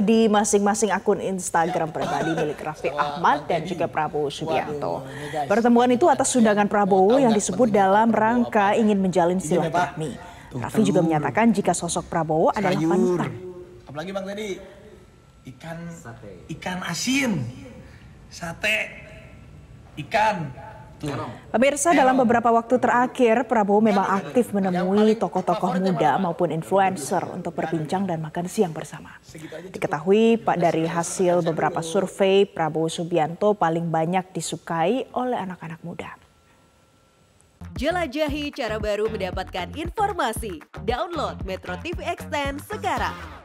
di masing-masing akun Instagram pribadi milik Raffi Ahmad dan juga Prabowo Subianto. Pertemuan itu atas undangan Prabowo yang disebut dalam rangka ingin menjalin silaturahmi. Raffi juga menyatakan jika sosok Prabowo adalah panutan. Apalagi Bang tadi ikan ikan asin, sate, ikan Pemirsa, dalam beberapa waktu terakhir, Prabowo memang aktif menemui tokoh-tokoh muda maupun influencer untuk berbincang dan makan siang bersama. Diketahui Pak dari hasil beberapa survei, Prabowo Subianto paling banyak disukai oleh anak-anak muda. Jelajahi cara baru mendapatkan informasi. Download Metro TV Extend sekarang.